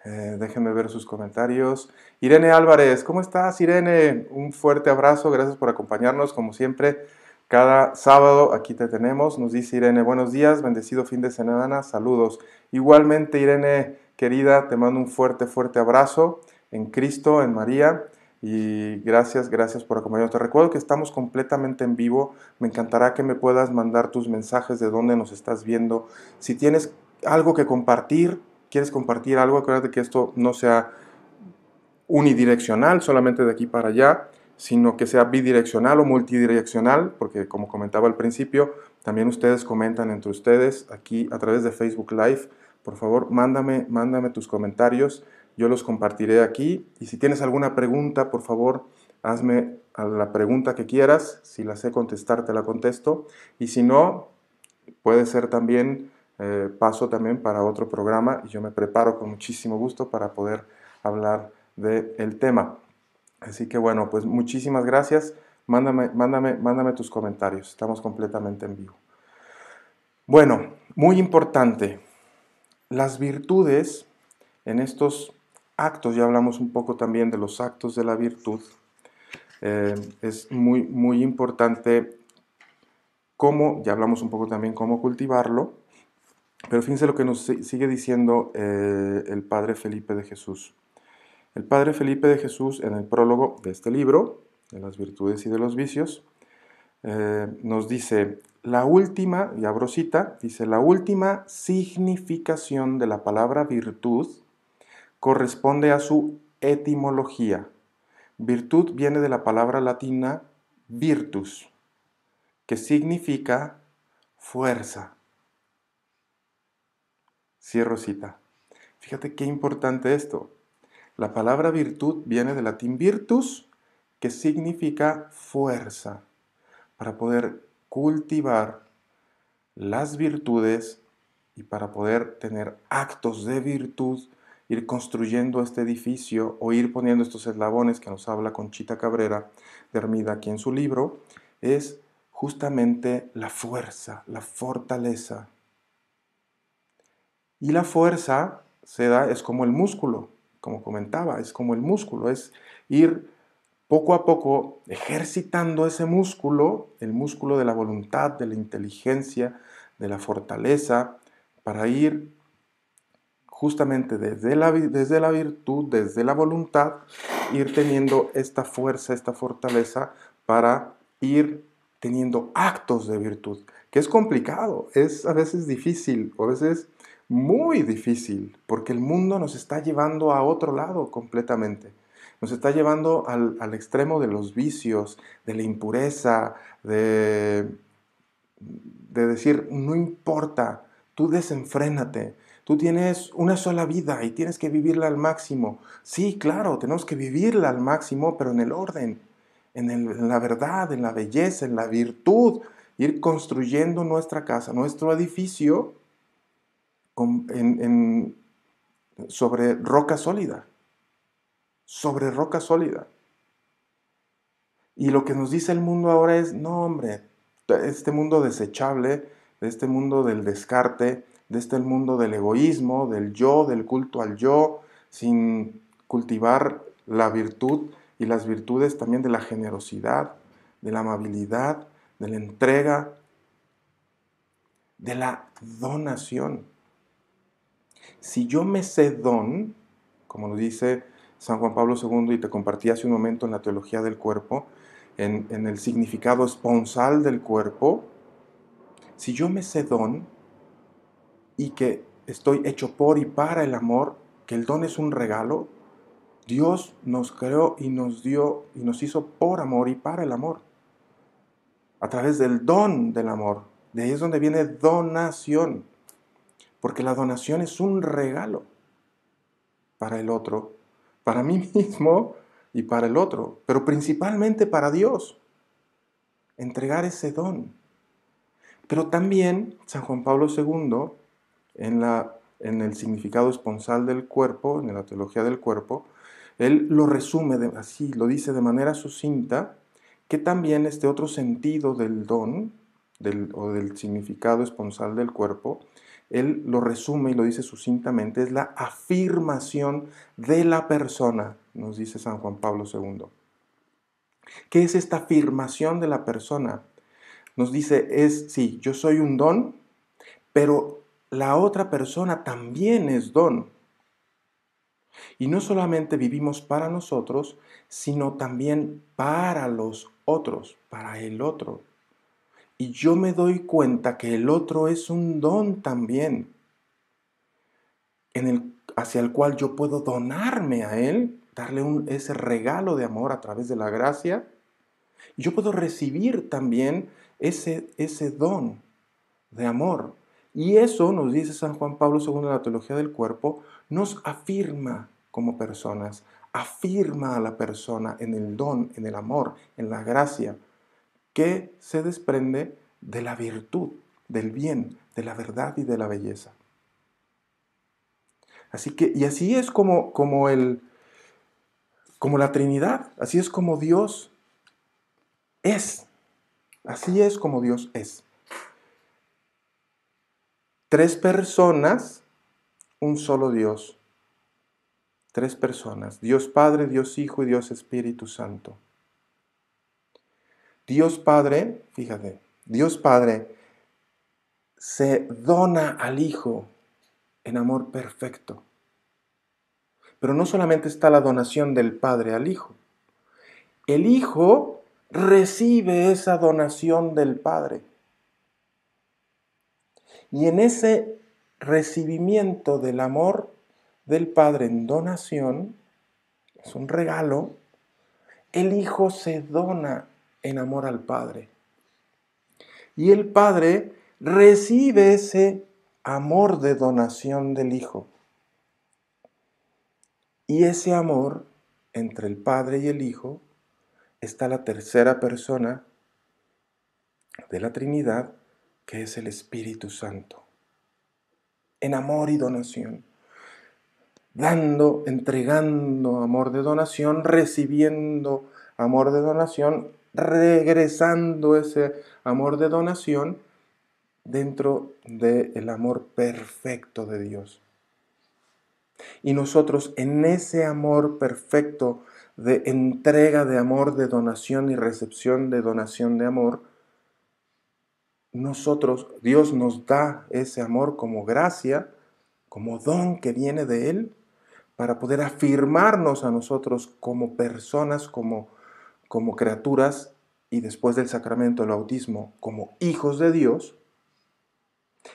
Eh, déjenme ver sus comentarios. Irene Álvarez, ¿cómo estás Irene? Un fuerte abrazo, gracias por acompañarnos como siempre. Cada sábado aquí te tenemos, nos dice Irene, buenos días, bendecido fin de semana, saludos. Igualmente Irene, querida, te mando un fuerte, fuerte abrazo en Cristo, en María. Y gracias, gracias por acompañarnos. Te recuerdo que estamos completamente en vivo. Me encantará que me puedas mandar tus mensajes de dónde nos estás viendo. Si tienes algo que compartir, quieres compartir algo, acuérdate que esto no sea unidireccional, solamente de aquí para allá sino que sea bidireccional o multidireccional, porque como comentaba al principio, también ustedes comentan entre ustedes aquí a través de Facebook Live. Por favor, mándame, mándame tus comentarios, yo los compartiré aquí. Y si tienes alguna pregunta, por favor, hazme la pregunta que quieras. Si la sé contestar, te la contesto. Y si no, puede ser también eh, paso también para otro programa y yo me preparo con muchísimo gusto para poder hablar del el tema. Así que bueno, pues muchísimas gracias. Mándame, mándame tus comentarios. Estamos completamente en vivo. Bueno, muy importante. Las virtudes en estos actos, ya hablamos un poco también de los actos de la virtud, eh, es muy, muy importante cómo, ya hablamos un poco también cómo cultivarlo, pero fíjense lo que nos sigue diciendo eh, el Padre Felipe de Jesús. El padre Felipe de Jesús, en el prólogo de este libro, de las virtudes y de los vicios, eh, nos dice, la última, y abro cita, dice, la última significación de la palabra virtud corresponde a su etimología. Virtud viene de la palabra latina virtus, que significa fuerza. Cierro cita. Fíjate qué importante esto. La palabra virtud viene del latín virtus, que significa fuerza, para poder cultivar las virtudes y para poder tener actos de virtud, ir construyendo este edificio o ir poniendo estos eslabones que nos habla Conchita Cabrera de Hermida aquí en su libro, es justamente la fuerza, la fortaleza. Y la fuerza se da, es como el músculo, como comentaba, es como el músculo, es ir poco a poco ejercitando ese músculo, el músculo de la voluntad, de la inteligencia, de la fortaleza, para ir justamente desde la, desde la virtud, desde la voluntad, ir teniendo esta fuerza, esta fortaleza para ir teniendo actos de virtud, que es complicado, es a veces difícil, o a veces muy difícil, porque el mundo nos está llevando a otro lado completamente. Nos está llevando al, extremo de los vicios, de la impureza, de, de decir, no importa, tú desenfrénate, Tú tienes una sola vida y tienes que vivirla al máximo. Sí, claro, tenemos que vivirla al máximo, pero en el orden, en, la verdad, en la belleza, en la virtud. Ir construyendo nuestra casa, nuestro edificio sobre roca sólida, sobre roca sólida. Y lo que nos dice el mundo ahora es, no hombre, este mundo desechable, de este mundo del descarte, de este mundo del egoísmo, del yo, del culto al yo, sin cultivar la virtud y las virtudes también de la generosidad, de la amabilidad, de la entrega, de la donación. Si yo me sé don, como nos dice San Juan Pablo II y te compartí hace un momento en la teología del cuerpo, en, el significado esponsal del cuerpo, si yo me sé don y que estoy hecho por y para el amor, que el don es un regalo, Dios nos creó y nos dio y nos hizo por amor y para el amor. A través del don del amor. De ahí es donde viene donación porque la donación es un regalo para el otro, para mí [laughs] mismo y para el otro, pero principalmente para Dios. Entregar ese don. Pero también San Juan Pablo II, en, el significado esponsal del cuerpo, en la teología del cuerpo, él lo resume así, lo dice de manera sucinta, que también este otro sentido del don o del significado esponsal del cuerpo él lo resume y lo dice sucintamente, es la afirmación de la persona, nos dice San Juan Pablo II. ¿Qué es esta afirmación de la persona? Nos dice, es, sí, yo soy un don, pero la otra persona también es don. Y no solamente vivimos para nosotros, sino también para los otros, para el otro y yo me doy cuenta que el otro es un don también, en el, hacia el cual yo puedo donarme a él, darle ese regalo de amor a través de la gracia, yo puedo recibir también ese, ese don de amor. Y eso, nos dice San Juan Pablo II en la Teología del Cuerpo, nos afirma como personas, afirma a la persona en el don, en el amor, en la gracia, que se desprende de la virtud, del bien, de la verdad y de la belleza. Así que, y así es como, como, el, como la Trinidad, así es como Dios es, así es como Dios es. Tres personas, un solo Dios. Tres personas, Dios Padre, Dios Hijo y Dios Espíritu Santo. Dios Padre, fíjate, Dios Padre se dona al Hijo en amor perfecto. Pero no solamente está la donación del Padre al Hijo. El Hijo recibe esa donación del Padre. Y en ese recibimiento del amor del Padre en donación, es un regalo, el Hijo se dona en amor al Padre. Y el Padre recibe ese amor de donación del Hijo. Y ese amor entre el Padre y el Hijo está la tercera persona de la Trinidad, que es el Espíritu Santo. En amor y donación. Dando, entregando amor de donación, recibiendo amor de donación regresando ese amor de donación dentro del amor perfecto de Dios. Y nosotros en ese amor perfecto de entrega de amor, de donación y recepción de donación de amor, nosotros, Dios nos da ese amor como gracia, como don que viene de Él, para poder afirmarnos a nosotros como personas, como como criaturas y después del sacramento del bautismo como hijos de Dios.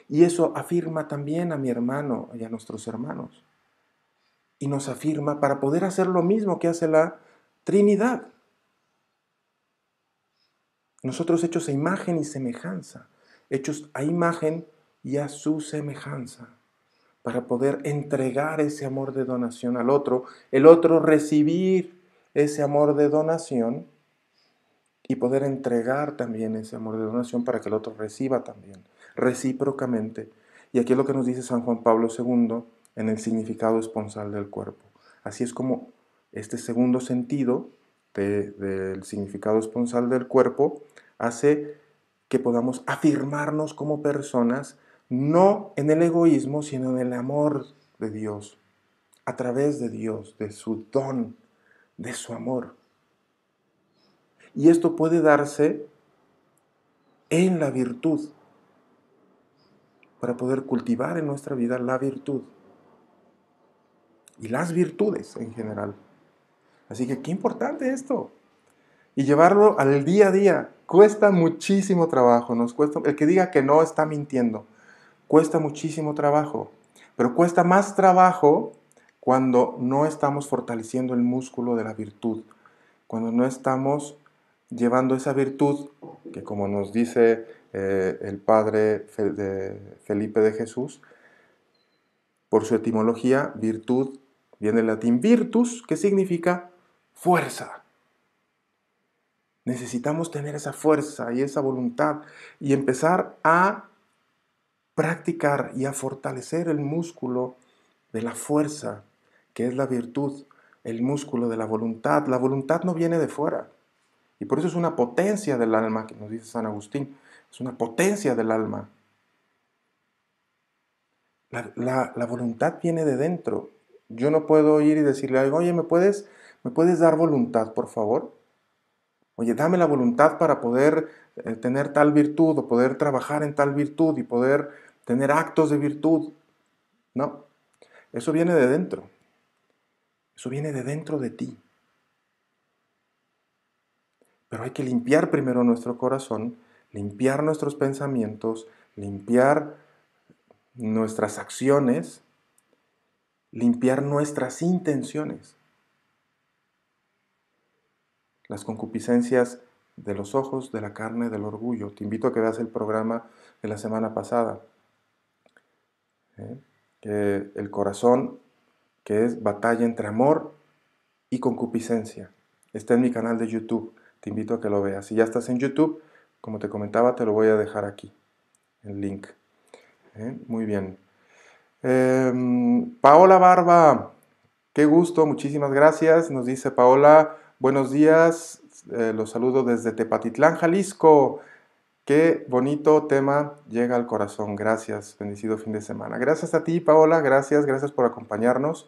Y eso afirma también a mi hermano y a nuestros hermanos. Y nos afirma para poder hacer lo mismo que hace la Trinidad. Nosotros hechos a imagen y semejanza, hechos a imagen y a su semejanza, para poder entregar ese amor de donación al otro, el otro recibir ese amor de donación y poder entregar también ese amor de donación para que el otro reciba también, recíprocamente. Y aquí es lo que nos dice San Juan Pablo II en el significado esponsal del cuerpo. Así es como este segundo sentido del significado esponsal del cuerpo hace que podamos afirmarnos como personas, no en el egoísmo, sino en el amor de Dios, a través de Dios, de su don, de su amor. Y esto puede darse en la virtud, para poder cultivar en nuestra vida la virtud y las virtudes en general. Así que qué importante esto. Y llevarlo al día a día. Cuesta muchísimo trabajo, nos cuesta el que diga que no está mintiendo. Cuesta muchísimo trabajo, pero cuesta más trabajo cuando no estamos fortaleciendo el músculo de la virtud, cuando no estamos llevando esa virtud que como nos dice eh, el padre Felipe de Jesús, por su etimología, virtud viene del latín virtus, que significa fuerza. Necesitamos tener esa fuerza y esa voluntad y empezar a practicar y a fortalecer el músculo de la fuerza que es la virtud, el músculo de la voluntad. La voluntad no viene de fuera. Y por eso es una potencia del alma, que nos dice San Agustín. Es una potencia del alma. La, voluntad viene de dentro. Yo no puedo ir y decirle algo, oye, ¿me puedes, ¿me puedes dar voluntad, por favor? Oye, dame la voluntad para poder eh, tener tal virtud o poder trabajar en tal virtud y poder tener actos de virtud. No, eso viene de dentro. Eso viene de dentro de ti. Pero hay que limpiar primero nuestro corazón, limpiar nuestros pensamientos, limpiar nuestras acciones, limpiar nuestras intenciones. Las concupiscencias de los ojos, de la carne, del orgullo. Te invito a que veas el programa de la semana pasada. ¿eh? el corazón que es Batalla entre Amor y Concupiscencia. Está en mi canal de YouTube, te invito a que lo veas. Si ya estás en YouTube, como te comentaba, te lo voy a dejar aquí, el link. ¿Eh? Muy bien. Em, Paola Barba, qué gusto, muchísimas gracias. Nos dice Paola, buenos días, eh, los saludo desde Tepatitlán, Jalisco. Qué bonito tema llega al corazón. Gracias, bendecido fin de semana. Gracias a ti, Paola. Gracias, gracias por acompañarnos.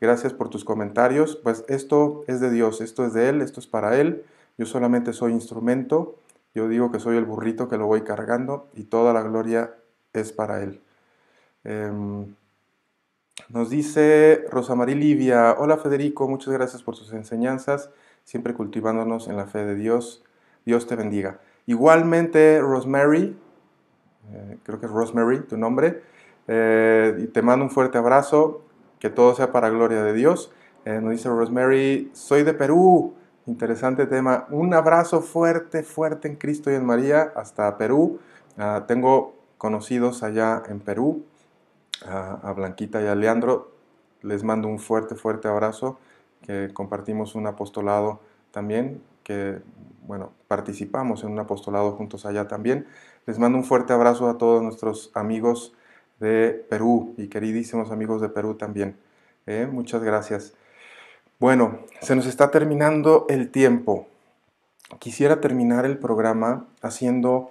Gracias por tus comentarios. Pues esto es de Dios, esto es de Él, esto es para Él. Yo solamente soy instrumento. Yo digo que soy el burrito que lo voy cargando y toda la gloria es para Él. Em, nos dice Rosa María Livia, hola Federico, muchas gracias por tus enseñanzas, siempre cultivándonos en la fe de Dios. Dios te bendiga. Igualmente, Rosemary, eh, creo que es Rosemary tu nombre, eh, y te mando un fuerte abrazo, que todo sea para gloria de Dios. Eh, nos dice Rosemary, soy de Perú, interesante tema, un abrazo fuerte, fuerte en Cristo y en María hasta Perú. Ah, tengo conocidos allá en Perú, a Blanquita y a Leandro, les mando un fuerte, fuerte abrazo, que compartimos un apostolado también, que bueno, participamos en un apostolado juntos allá también. Les mando un fuerte abrazo a todos nuestros amigos de Perú y queridísimos amigos de Perú también. ¿eh? muchas gracias. Bueno, se nos está terminando el tiempo. Quisiera terminar el programa haciendo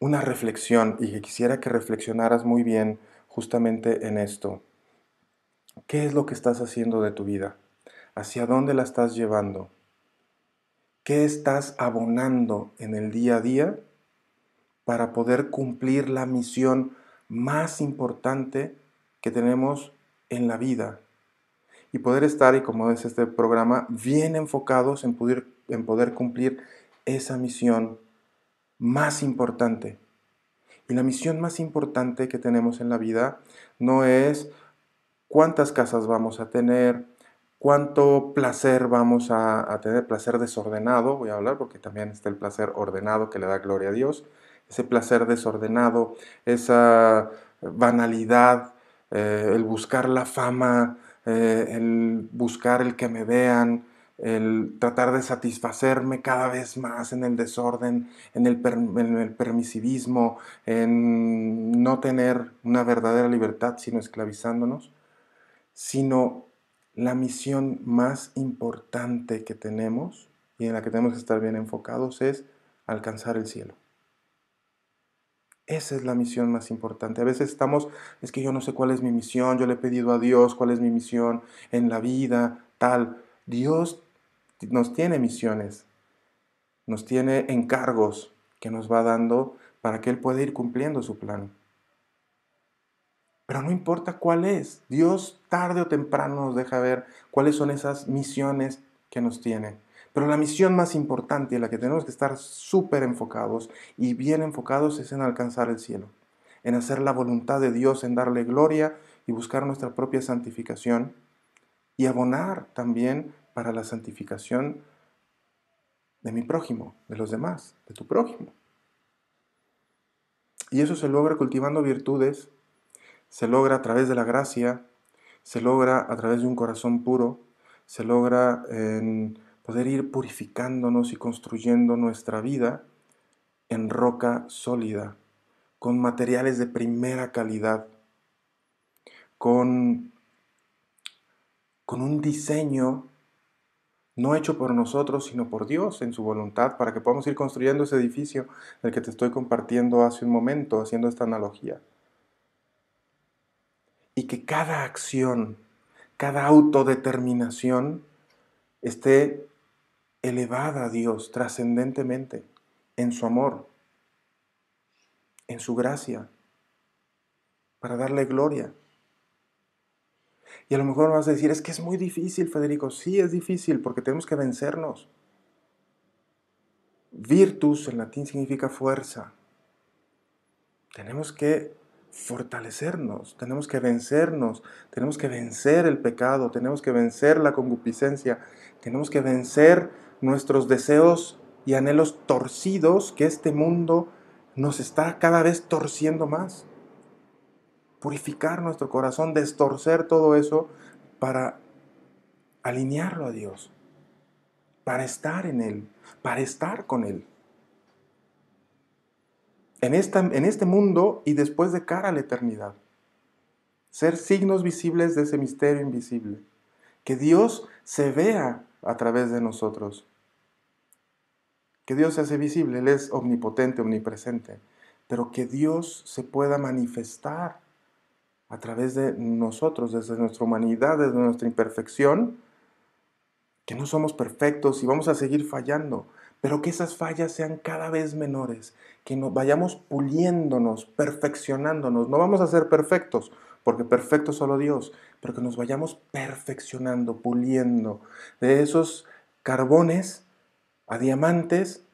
una reflexión y quisiera que reflexionaras muy bien justamente en esto. ¿Qué es lo que estás haciendo de tu vida? ¿Hacia dónde la estás llevando? ¿Qué estás abonando en el día a día para poder cumplir la misión más importante que tenemos en la vida? Y poder estar, y como es este programa, bien enfocados en poder, en poder cumplir esa misión más importante. Y la misión más importante que tenemos en la vida no es cuántas casas vamos a tener, cuánto placer vamos a, tener, placer desordenado, voy a hablar porque también está el placer ordenado que le da gloria a Dios, ese placer desordenado, esa banalidad, eh, el buscar la fama, eh, el buscar el que me vean, el tratar de satisfacerme cada vez más en el desorden, en el, en el permisivismo, en no tener una verdadera libertad, sino esclavizándonos, sino la misión más importante que tenemos y en la que tenemos que estar bien enfocados es alcanzar el cielo. Esa es la misión más importante. A veces estamos, es que yo no sé cuál es mi misión, yo le he pedido a Dios cuál es mi misión en la vida, tal. Dios nos tiene misiones, nos tiene encargos que nos va dando para que Él pueda ir cumpliendo su plan. Pero no importa cuál es, Dios tarde o temprano nos deja ver cuáles son esas misiones que nos tiene. Pero la misión más importante, en la que tenemos que estar súper enfocados y bien enfocados, es en alcanzar el cielo, en hacer la voluntad de Dios, en darle gloria y buscar nuestra propia santificación y abonar también para la santificación de mi prójimo, de los demás, de tu prójimo. Y eso se logra cultivando virtudes se logra a través de la gracia, se logra a través de un corazón puro, se logra en poder ir purificándonos y construyendo nuestra vida en roca sólida, con materiales de primera calidad, con, con un diseño no hecho por nosotros, sino por Dios en su voluntad, para que podamos ir construyendo ese edificio del que te estoy compartiendo hace un momento, haciendo esta analogía y que cada acción, cada autodeterminación esté elevada a Dios trascendentemente en su amor, en su gracia, para darle gloria. Y a lo mejor vas a decir, es que es muy difícil, Federico. Sí, es difícil porque tenemos que vencernos. Virtus en latín significa fuerza. Tenemos que fortalecernos, tenemos que vencernos, tenemos que vencer el pecado, tenemos que vencer la concupiscencia, tenemos que vencer nuestros deseos y anhelos torcidos que este mundo nos está cada vez torciendo más. Purificar nuestro corazón, destorcer todo eso para alinearlo a Dios, para estar en Él, para estar con Él en, este mundo y después de cara a la eternidad. Ser signos visibles de ese misterio invisible. Que Dios se vea a través de nosotros. Que Dios se hace visible, Él es omnipotente, omnipresente, pero que Dios se pueda manifestar a través de nosotros, desde nuestra humanidad, desde nuestra imperfección, que no somos perfectos y vamos a seguir fallando, pero que esas fallas sean cada vez menores, que nos vayamos puliéndonos, perfeccionándonos. No vamos a ser perfectos, porque perfecto solo Dios, pero que nos vayamos perfeccionando, puliendo de esos carbones a diamantes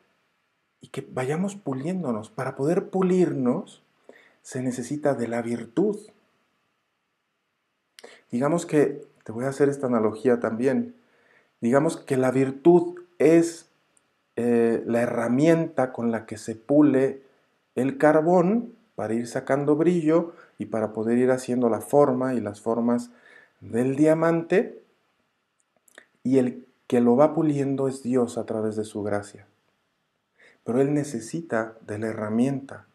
y que vayamos puliéndonos. Para poder pulirnos se necesita de la virtud. Digamos que, te voy a hacer esta analogía también, digamos que la virtud es eh, la herramienta con la que se pule el carbón para ir sacando brillo y para poder ir haciendo la forma y las formas del diamante. Y el que lo va puliendo es Dios a través de su gracia. Pero Él necesita de la herramienta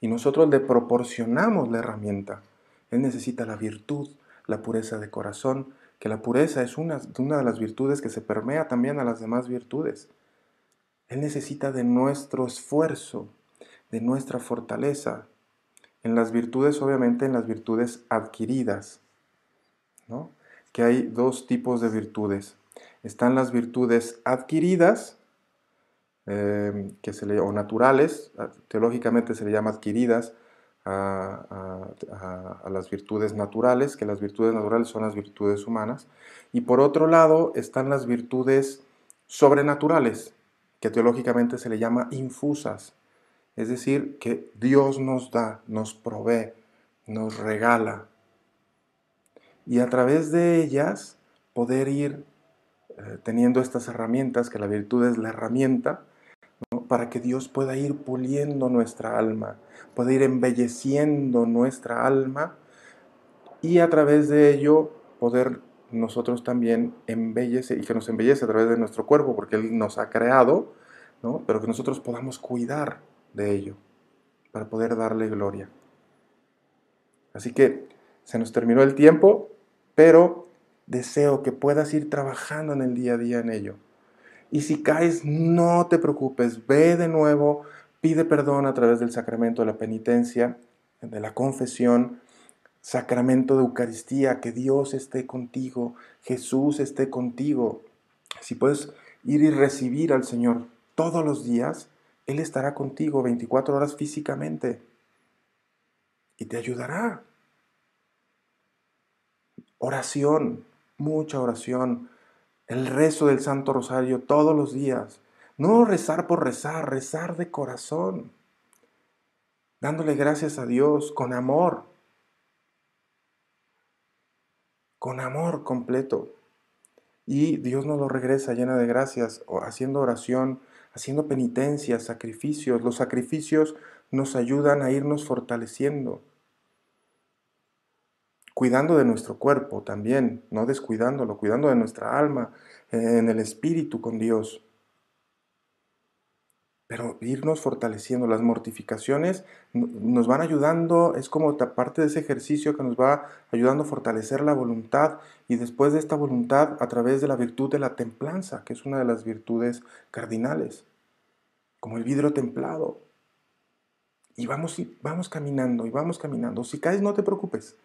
y nosotros le proporcionamos la herramienta. Él necesita la virtud, la pureza de corazón, que la pureza es una de las virtudes que se permea también a las demás virtudes. Él necesita de nuestro esfuerzo, de nuestra fortaleza, en las virtudes, obviamente, en las virtudes adquiridas, Que hay dos tipos de virtudes. Están las virtudes adquiridas, eh, que se o naturales, teológicamente se le llama adquiridas a, las virtudes naturales, que las virtudes naturales son las virtudes humanas. Y por otro lado están las virtudes sobrenaturales, que teológicamente se le llama infusas, es decir, que Dios nos da, nos provee, nos regala. Y a través de ellas poder ir eh, teniendo estas herramientas, que la virtud es la herramienta, para que Dios pueda ir puliendo nuestra alma, pueda ir embelleciendo nuestra alma y a través de ello poder nosotros también embellece y que nos embellece a través de nuestro cuerpo, porque Él nos ha creado, ¿no? pero que nosotros podamos cuidar de ello para poder darle gloria. Así que se nos terminó el tiempo, pero deseo que puedas ir trabajando en el día a día en ello. Y si caes, no te preocupes, ve de nuevo, pide perdón a través del sacramento de la penitencia, de la confesión, sacramento de Eucaristía, que Dios esté contigo, Jesús esté contigo. Si puedes ir y recibir al Señor todos los días, Él estará contigo 24 horas físicamente y te ayudará. Oración, mucha oración, el rezo del Santo Rosario todos los días. No rezar por rezar, rezar de corazón, dándole gracias a Dios con amor con amor completo. Y Dios nos lo regresa llena de gracias, haciendo oración, haciendo penitencia, sacrificios. Los sacrificios nos ayudan a irnos fortaleciendo, cuidando de nuestro cuerpo también, no descuidándolo, cuidando de nuestra alma, en el espíritu con Dios pero irnos fortaleciendo. Las mortificaciones nos van ayudando, es como parte de ese ejercicio que nos va ayudando a fortalecer la voluntad y después de esta voluntad a través de la virtud de la templanza, que es una de las virtudes cardinales, como el vidrio templado. Y vamos, y vamos caminando, y vamos caminando. Si caes, no te preocupes.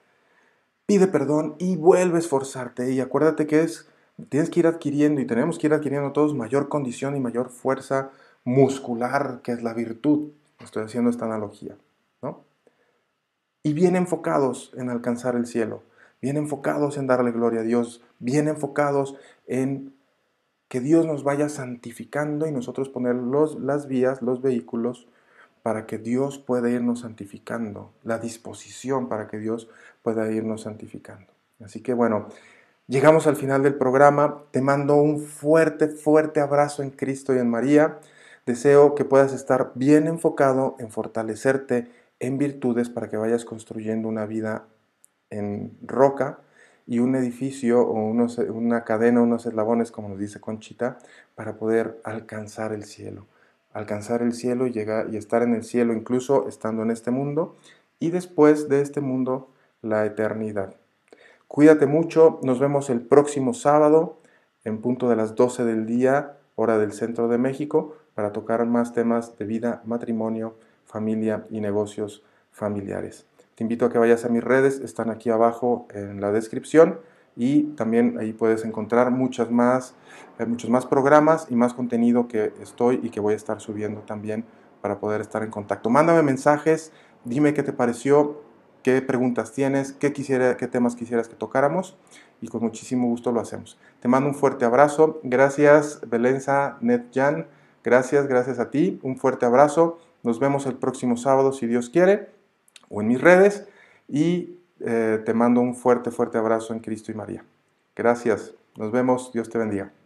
Pide perdón y vuelve a esforzarte. Y acuérdate que es, tienes que ir adquiriendo, y tenemos que ir adquiriendo todos mayor condición y mayor fuerza muscular que es la virtud. Estoy haciendo esta analogía, ¿no? Y bien enfocados en alcanzar el cielo, bien enfocados en darle gloria a Dios, bien enfocados en que Dios nos vaya santificando y nosotros poner las vías, los vehículos, para que Dios pueda irnos santificando, la disposición para que Dios pueda irnos santificando. Así que bueno, llegamos al final del programa, te mando un fuerte, fuerte abrazo en Cristo y en María. Deseo que puedas estar bien enfocado en fortalecerte en virtudes para que vayas construyendo una vida en roca y un edificio o una cadena, unos eslabones, como nos dice Conchita, para poder alcanzar el cielo. Alcanzar el cielo y estar en el cielo, incluso estando en este mundo, y después de este mundo, la eternidad. Cuídate mucho, nos vemos el próximo sábado en punto de las 12 del día, hora del centro de México, para tocar más temas de vida, matrimonio, familia y negocios familiares. Te invito a que vayas a mis redes, están aquí abajo en la descripción y también ahí puedes encontrar muchas más, eh, muchos más programas y más contenido que estoy y que voy a estar subiendo también para poder estar en contacto. Mándame mensajes, dime qué te pareció, qué preguntas tienes, qué, quisiera, qué temas quisieras que tocáramos y con muchísimo gusto lo hacemos. Te mando un fuerte abrazo. Gracias, Belenza, Netjan. Gracias, gracias a ti. Un fuerte abrazo. Nos vemos el próximo sábado, si Dios quiere, o en mis redes. Y eh, te mando un fuerte, fuerte abrazo en Cristo y María. Gracias. Nos vemos. Dios te bendiga.